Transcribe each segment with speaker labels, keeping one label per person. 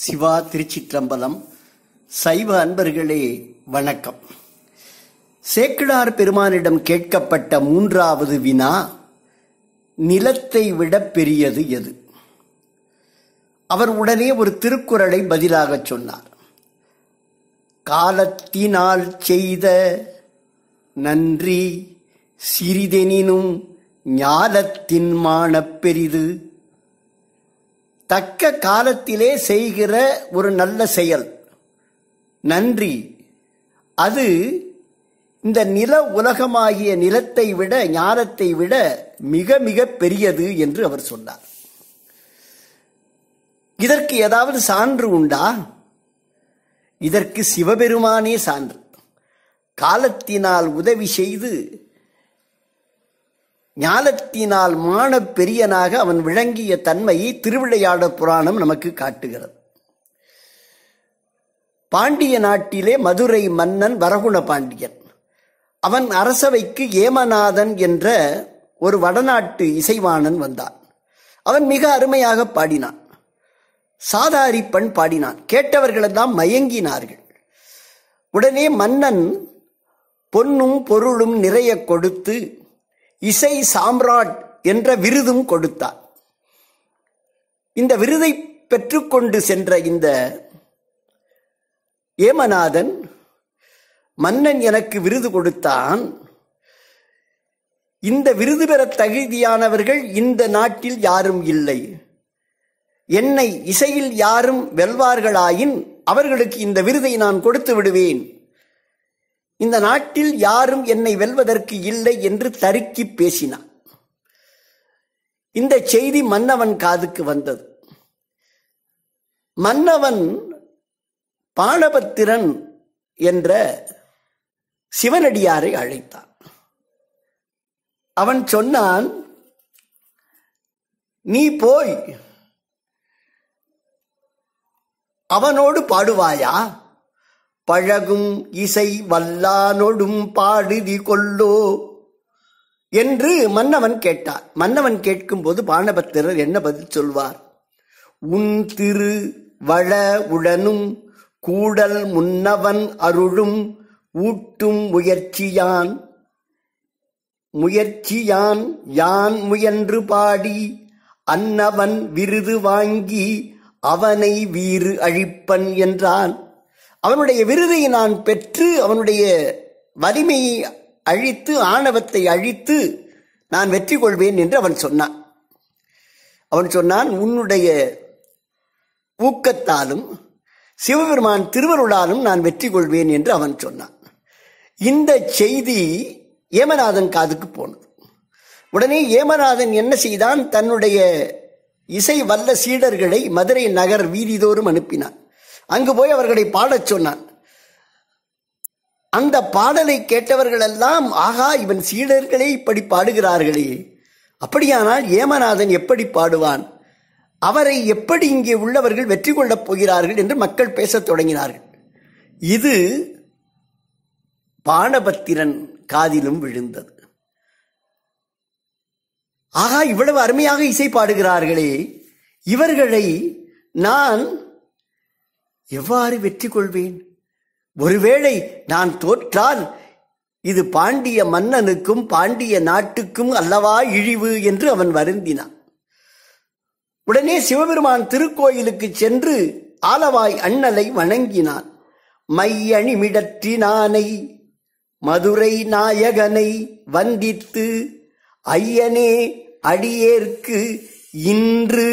Speaker 1: சிவா திருச்சிற்றம்பலம் சைவ அன்பர்களே வணக்கம் சேக்கிடார் பெருமானிடம் கேட்கப்பட்ட மூன்றாவது வினா நிலத்தை விட பெரியது எது அவர் உடனே ஒரு திருக்குறளை பதிலாக சொன்னார் காலத்தினால் செய்த நன்றி சிறிதெனினும் ஞானத்தின் மானப் பெரிது தக்க காலத்திலே செய்கிற ஒரு நல்ல செயல் நன்றி அது இந்த நில உலகமாகிய நிலத்தை விட ஞானத்தை விட மிக மிக பெரியது என்று அவர் சொன்னார் இதற்கு ஏதாவது சான்று உண்டா இதற்கு சிவபெருமானே சான்று காலத்தினால் உதவி செய்து ஞானத்தினால் மான பெரியனாக அவன் விளங்கிய தன்மையை திருவிளையாட புராணம் நமக்கு காட்டுகிறது பாண்டிய நாட்டிலே மதுரை மன்னன் வரகுண பாண்டியன் அவன் அரசவைக்கு ஏமநாதன் என்ற ஒரு வடநாட்டு இசைவாணன் வந்தான் அவன் மிக அருமையாக பாடினான் சாதாரிப்பன் பாடினான் கேட்டவர்களெல்லாம் மயங்கினார்கள் உடனே மன்னன் பொன்னும் பொருளும் நிறைய கொடுத்து இசை சாம்ராட் என்ற விருதும் கொடுத்தார் இந்த விருதை பெற்றுக்கொண்டு சென்ற இந்த ஏமநாதன் மன்னன் எனக்கு விருது கொடுத்தான் இந்த விருது பெற தகுதியானவர்கள் இந்த நாட்டில் யாரும் இல்லை என்னை இசையில் யாரும் வெல்வார்களாயின் அவர்களுக்கு இந்த விருதை நான் கொடுத்து விடுவேன் இந்த நாட்டில் யாரும் என்னை வெல்வதற்கு இல்லை என்று தருக்கி பேசினான் இந்த செய்தி மன்னவன் காதுக்கு வந்தது மன்னவன் பாணபத்திரன் என்ற சிவனடியாரை அழைத்தான் அவன் சொன்னான் நீ போய் அவனோடு பாடுவாயா பழகும் இசை வல்லானொடும் பாடுதி கொள்ளோ என்று மன்னவன் கேட்டார் மன்னவன் கேட்கும்போது பாணபத்திரர் என்ன பதில் சொல்வார் உன் திரு வள உடனும் கூடல் முன்னவன் அருளும் ஊட்டும் முயற்சியான் முயற்சியான் யான் முயன்று பாடி அன்னவன் விருது வாங்கி அவனை வீறு அழிப்பன் என்றான் அவனுடைய விருதை நான் பெற்று அவனுடைய வலிமையை அழித்து ஆணவத்தை அழித்து நான் வெற்றி கொள்வேன் என்று அவன் சொன்னான் அவன் சொன்னான் உன்னுடைய ஊக்கத்தாலும் சிவபெருமான் திருவருளாலும் நான் வெற்றி கொள்வேன் என்று அவன் சொன்னான் இந்த செய்தி ஏமநாதன் காதுக்கு போனது உடனே ஏமநாதன் என்ன செய்தான் தன்னுடைய இசை வல்ல சீடர்களை மதுரை நகர் வீதிதோறும் அனுப்பினான் அங்கு போய் அவர்களை பாடச் சொன்னான் அந்த பாடலை கேட்டவர்கள் எல்லாம் ஆகா இவன் சீடர்களே இப்படி பாடுகிறார்களே அப்படியானால் ஏமநாதன் எப்படி பாடுவான் அவரை எப்படி இங்கே உள்ளவர்கள் வெற்றி கொள்ளப் போகிறார்கள் என்று மக்கள் பேசத் தொடங்கினார்கள் இது பாணபத்திரன் காதிலும் விழுந்தது ஆகா இவ்வளவு அருமையாக இசை பாடுகிறார்களே இவர்களை நான் எவ்வாறு வெற்றி கொள்வேன் ஒருவேளை நான் தோற்றால் இது பாண்டிய மன்னனுக்கும் பாண்டிய நாட்டுக்கும் அல்லவா இழிவு என்று அவன் வருந்தினான் உடனே சிவபெருமான் திருக்கோயிலுக்கு சென்று ஆலவாய் அண்ணலை வணங்கினான் மையணிமிடற்றினானை மதுரை நாயகனை வந்தித்து ஐயனே அடியேற்கு இன்று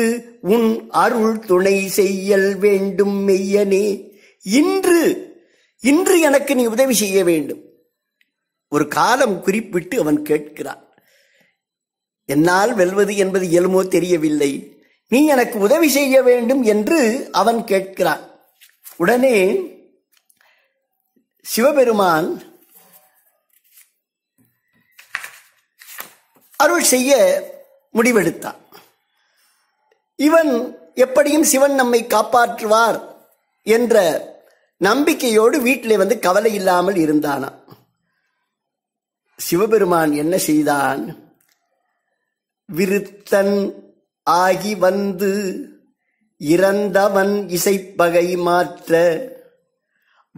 Speaker 1: உன் அருள் துணை செய்யல் வேண்டும் மெய்யனே இன்று இன்று எனக்கு நீ உதவி செய்ய வேண்டும் ஒரு காலம் குறிப்பிட்டு அவன் கேட்கிறான் என்னால் வெல்வது என்பது இயலுமோ தெரியவில்லை நீ எனக்கு உதவி செய்ய வேண்டும் என்று அவன் கேட்கிறான் உடனே சிவபெருமான் அருள் செய்ய முடிவெடுத்தான் இவன் எப்படியும் சிவன் நம்மை காப்பாற்றுவார் என்ற நம்பிக்கையோடு வீட்டிலே வந்து கவலை இல்லாமல் இருந்தானா சிவபெருமான் என்ன செய்தான் விருத்தன் ஆகி வந்து இறந்தவன் இசைப்பகை மாற்ற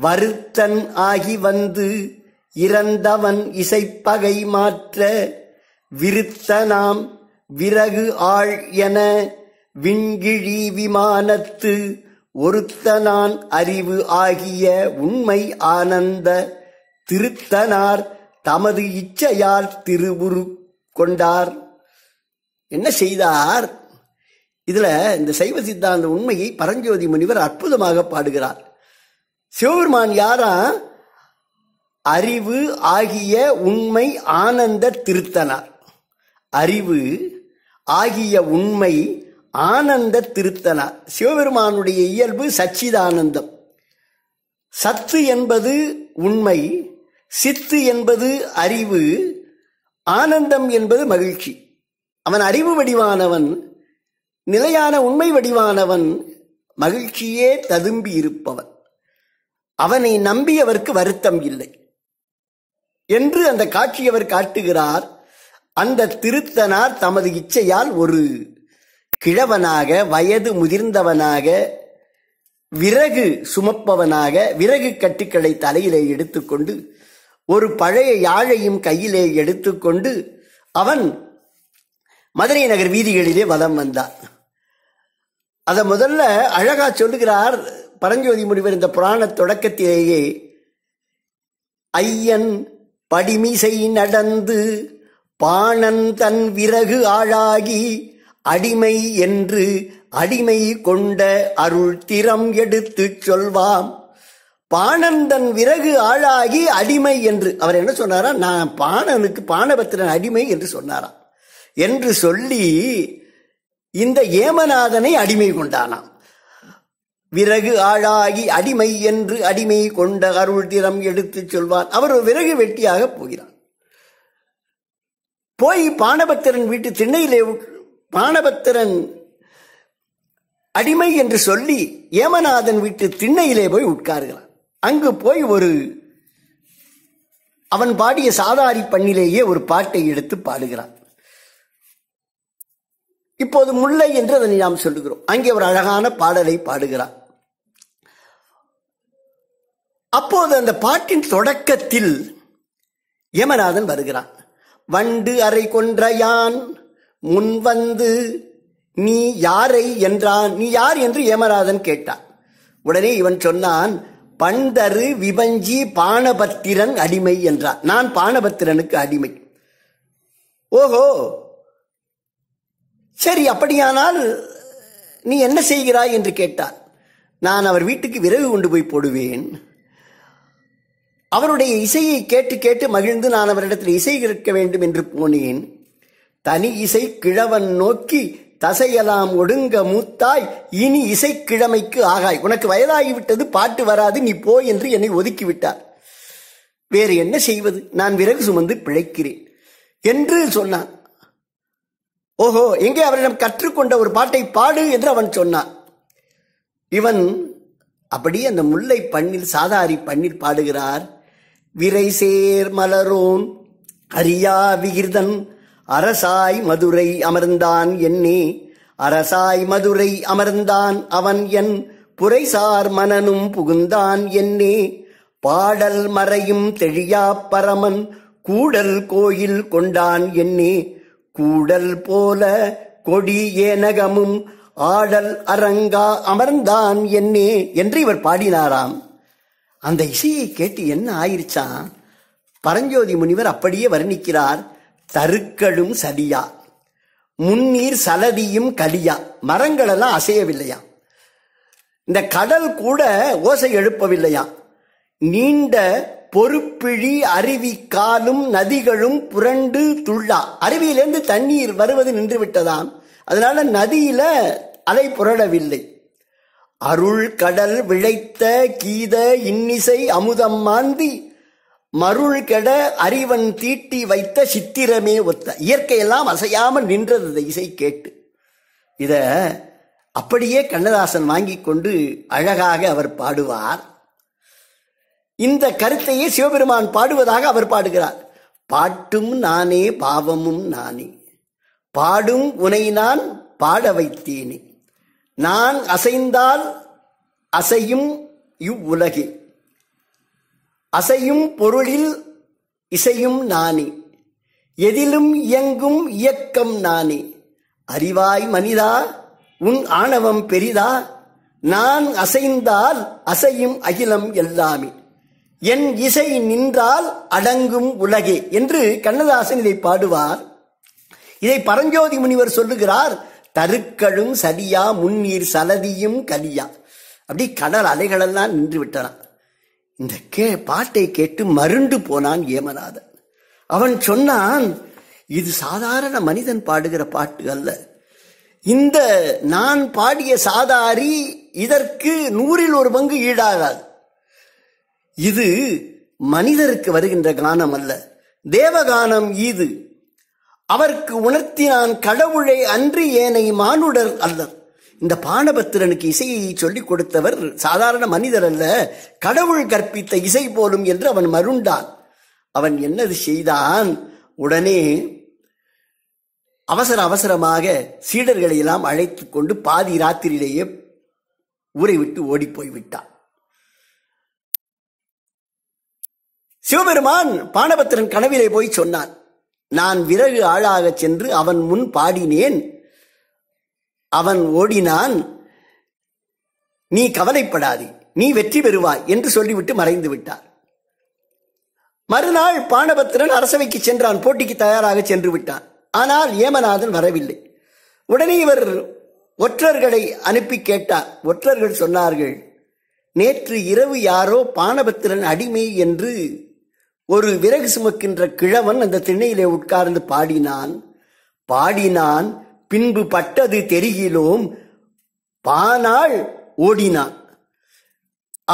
Speaker 1: வருத்தன் ஆகி வந்து இறந்தவன் இசைப்பகை மாற்ற விருத்தனாம் விறகு ஆள் என விண்கிழி விமானத்து ஒருத்தனான் அறிவு ஆகிய உண்மை ஆனந்த திருத்தனார் தமது இச்சையால் திருவுரு கொண்டார் என்ன செய்தார் இதுல இந்த சைவ சித்தாந்த உண்மையை பரஞ்சோதி முனிவர் அற்புதமாக பாடுகிறார் சிவபெருமான் யாரா அறிவு ஆகிய உண்மை ஆனந்த திருத்தனார் அறிவு ஆகிய உண்மை ஆனந்த திருத்தனா சிவபெருமானுடைய இயல்பு சச்சிதானந்தம் சத்து என்பது உண்மை சித்து என்பது அறிவு ஆனந்தம் என்பது மகிழ்ச்சி அவன் அறிவு வடிவானவன் நிலையான உண்மை வடிவானவன் மகிழ்ச்சியே ததும்பி இருப்பவன் அவனை நம்பியவர்க்கு வருத்தம் இல்லை என்று அந்த காட்சியவர் காட்டுகிறார் அந்த திருத்தனார் தமது இச்சையால் ஒரு கிழவனாக வயது முதிர்ந்தவனாக விறகு சுமப்பவனாக விறகு கட்டுக்களை தலையிலே எடுத்துக்கொண்டு ஒரு பழைய யாழையும் கையிலே எடுத்துக்கொண்டு அவன் மதுரை நகர் வீதிகளிலே வலம் வந்தான் அதை முதல்ல அழகா சொல்லுகிறார் பரஞ்சோதி முனிவர் இந்த புராண தொடக்கத்திலேயே ஐயன் படிமிசை நடந்து பாணன் தன் விறகு ஆளாகி அடிமை என்று அடிமை கொண்ட அருள் திறம் எடுத்துச் சொல்வாம் பாணந்தன் விறகு ஆளாகி அடிமை என்று அவர் என்ன சொன்னாரா நான் பாணனுக்கு பாணபத்திரன் அடிமை என்று சொன்னாராம் என்று சொல்லி இந்த ஏமநாதனை அடிமை கொண்டானாம் விறகு ஆளாகி அடிமை என்று அடிமை கொண்ட அருள் திறம் எடுத்துச் சொல்வார் அவர் விறகு வெட்டியாக போகிறார் போய் பாணபத்திரன் வீட்டு திண்ணையிலே பானபத்திரன் அடிமை என்று சொல்லி ஏமநாதன் வீட்டு திண்ணையிலே போய் உட்காருகிறான் அங்கு போய் ஒரு அவன் பாடிய சாதாரி பண்ணிலேயே ஒரு பாட்டை எடுத்து பாடுகிறான் இப்போது முல்லை என்று அதனை நாம் சொல்லுகிறோம் அங்கே ஒரு அழகான பாடலை பாடுகிறான் அப்போது அந்த பாட்டின் தொடக்கத்தில் யமநாதன் வருகிறான் வண்டு அறை கொன்ற யான் முன்வந்து நீ யாரை என்றான் நீ யார் என்று ஏமராதன் கேட்டான் உடனே இவன் சொன்னான் பண்டரு விபஞ்சி பானபத்திரன் அடிமை என்றான் நான் பானபத்திரனுக்கு அடிமை ஓஹோ சரி அப்படியானால் நீ என்ன செய்கிறாய் என்று கேட்டான் நான் அவர் வீட்டுக்கு விறகு கொண்டு போய் போடுவேன் அவருடைய இசையை கேட்டு கேட்டு மகிழ்ந்து நான் அவரிடத்தில் இசை கேட்க வேண்டும் என்று போனேன் தனி இசை கிழவன் நோக்கி தசையலாம் ஒடுங்க மூத்தாய் இனி இசைக்கிழமைக்கு ஆகாய் உனக்கு வயதாகிவிட்டது பாட்டு வராது நீ போ என்று என்னை ஒதுக்கிவிட்டார் வேறு என்ன செய்வது நான் விறகு சுமந்து பிழைக்கிறேன் என்று சொன்னான் ஓஹோ எங்கே அவரிடம் கற்றுக்கொண்ட ஒரு பாட்டை பாடு என்று அவன் சொன்னான் இவன் அப்படியே அந்த முல்லை பண்ணில் சாதாரி பண்ணில் பாடுகிறார் விரை சேர் மலரோன் அரியா விகிர்தன் அரசாய் மதுரை அமர்ந்தான் என்னே அரசாய் மதுரை அமர்ந்தான் அவன் என் புரைசார் மனனும் புகுந்தான் என்னே பாடல் மறையும் தெழியா பரமன் கூடல் கோயில் கொண்டான் என்னே கூடல் போல கொடி ஏனகமும் ஆடல் அரங்கா அமர்ந்தான் என்னே என்று இவர் பாடினாராம் அந்த இசையை கேட்டு என்ன ஆயிருச்சான் பரஞ்சோதி முனிவர் அப்படியே வர்ணிக்கிறார் தருக்களும் சதியா முன்னீர் சலதியும் கலியா மரங்கள் எல்லாம் அசையவில்லையா இந்த கடல் கூட ஓசை எழுப்பவில்லையா நீண்ட பொறுப்பிழி அருவி காலும் நதிகளும் புரண்டு துள்ளா அருவியிலிருந்து தண்ணீர் வருவது நின்று விட்டதாம் அதனால நதியில அலை புரளவில்லை அருள் கடல் விளைத்த கீத இன்னிசை அமுதம் மாந்தி மருள் கெட அறிவன் தீட்டி வைத்த சித்திரமே ஒத்த இயற்கையெல்லாம் அசையாமல் நின்றது இந்த இசை கேட்டு இத அப்படியே கண்ணதாசன் வாங்கி கொண்டு அழகாக அவர் பாடுவார் இந்த கருத்தையே சிவபெருமான் பாடுவதாக அவர் பாடுகிறார் பாட்டும் நானே பாவமும் நானே பாடும் உனை நான் பாட வைத்தேனே நான் அசைந்தால் அசையும் இவ்வுலகே அசையும் பொருளில் இசையும் நானே எதிலும் இயங்கும் இயக்கம் நானே அறிவாய் மனிதா உன் ஆணவம் பெரிதா நான் அசைந்தால் அசையும் அகிலம் எல்லாமே என் இசை நின்றால் அடங்கும் உலகே என்று கண்ணதாசன் இதை பாடுவார் இதை பரஞ்சோதி முனிவர் சொல்லுகிறார் தருக்களும் சரியா முன்னீர் சலதியும் கலியா அப்படி கடல் அலைகளெல்லாம் நின்று விட்டன இந்த கே பாட்டை கேட்டு மருண்டு போனான் ஏமநாதன் அவன் சொன்னான் இது சாதாரண மனிதன் பாடுகிற பாட்டு அல்ல இந்த நான் பாடிய சாதாரி இதற்கு நூறில் ஒரு பங்கு ஈடாகாது இது மனிதருக்கு வருகின்ற கானம் அல்ல தேவகானம் இது அவருக்கு உணர்த்தினான் கடவுளை அன்றி ஏனை மானுடர் அல்லர் இந்த பானபத்திரனுக்கு இசையை சொல்லிக் கொடுத்தவர் சாதாரண மனிதர் அல்ல கடவுள் கற்பித்த இசை போலும் என்று அவன் மருண்டான் அவன் என்னது செய்தான் உடனே அவசர அவசரமாக சீடர்களை எல்லாம் அழைத்து கொண்டு பாதி ராத்திரியிலேயே ஊரை விட்டு ஓடிப்போய் விட்டான் சிவபெருமான் பானபத்திரன் கனவிலே போய் சொன்னான் நான் விறகு ஆளாக சென்று அவன் முன் பாடினேன் அவன் ஓடினான் நீ கவலைப்படாது நீ வெற்றி பெறுவாய் என்று சொல்லிவிட்டு மறைந்து விட்டார் மறுநாள் பாணபத்திரன் அரசவைக்கு சென்றான் போட்டிக்கு தயாராக சென்று விட்டான் ஆனால் ஏமநாதன் வரவில்லை உடனே இவர் ஒற்றர்களை அனுப்பி கேட்டார் ஒற்றர்கள் சொன்னார்கள் நேற்று இரவு யாரோ பாணபத்திரன் அடிமை என்று ஒரு விறகு சுமக்கின்ற கிழவன் அந்த திண்ணையிலே உட்கார்ந்து பாடினான் பாடினான் பின்பு பட்டது தெரிகிலும் பானால் ஓடினான்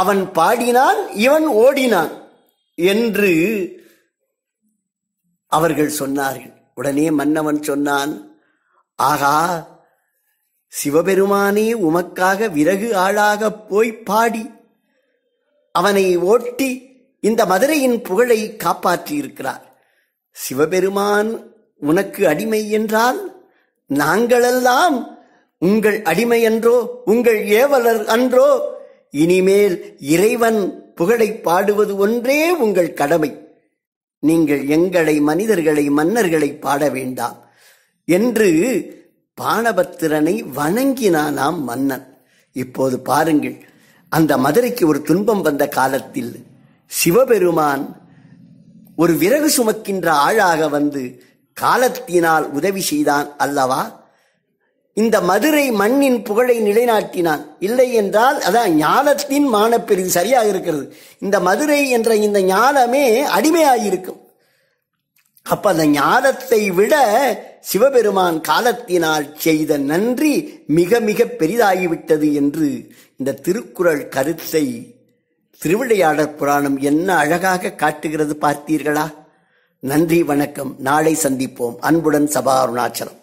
Speaker 1: அவன் பாடினான் இவன் ஓடினான் என்று அவர்கள் சொன்னார்கள் உடனே மன்னவன் சொன்னான் ஆகா சிவபெருமானே உமக்காக விறகு ஆளாக போய் பாடி அவனை ஓட்டி இந்த மதுரையின் புகழை காப்பாற்றியிருக்கிறார் சிவபெருமான் உனக்கு அடிமை என்றால் நாங்களெல்லாம் உங்கள் அடிமை என்றோ உங்கள் ஏவலர் அன்றோ இனிமேல் இறைவன் புகழை பாடுவது ஒன்றே உங்கள் கடமை நீங்கள் எங்களை மனிதர்களை மன்னர்களை பாட வேண்டாம் என்று பானபத்திரனை வணங்கினானாம் மன்னன் இப்போது பாருங்கள் அந்த மதுரைக்கு ஒரு துன்பம் வந்த காலத்தில் சிவபெருமான் ஒரு விறகு சுமக்கின்ற ஆளாக வந்து காலத்தினால் உதவி செய்தான் அல்லவா இந்த மதுரை மண்ணின் புகழை நிலைநாட்டினான் இல்லை என்றால் அதான் ஞானத்தின் மானப்பெரிது சரியாக இருக்கிறது இந்த மதுரை என்ற இந்த ஞானமே அடிமையாயிருக்கும் அப்ப அந்த ஞானத்தை விட சிவபெருமான் காலத்தினால் செய்த நன்றி மிக மிக பெரிதாகிவிட்டது என்று இந்த திருக்குறள் கருத்தை திருவிளையாடற் புராணம் என்ன அழகாக காட்டுகிறது பார்த்தீர்களா நன்றி வணக்கம் நாளை சந்திப்போம் அன்புடன் சபா அருணாச்சலம்